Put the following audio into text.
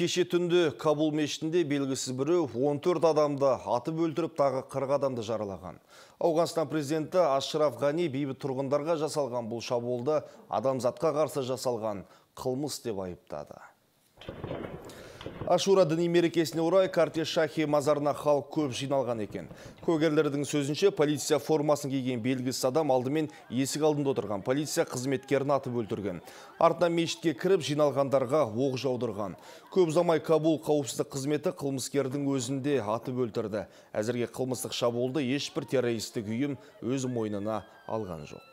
Кеше түнде Кабул мешітінде белгісіз біреу 14 адамды атып өлтіріп тағы 40 адамды жаралаған. Ауғанстан президенті Ашраф Ғани бейбіт тұрғындарға жасалған бұл шабуылды адамзатқа қарсы жасалған қылмыс деп айыптады. Ашура діни мерекесіне орай Карте Шахи мазарына халық көп жиналған екен. Көгерлердің сөзінше полиция формасын киген белгісіз адам алдымен есік алдында отырған полиция қызметкерін атып өлтірген. Артынан мешітке кіріп жиналғандарға оқ жаудырған. Көп замай Кабул қауіпсіздік қызметі қылмыскердің өзінде атып өлтірді. Әзірге қылмыстық шабуылды ешбір террористік үйім өз мойнына алған жоқ.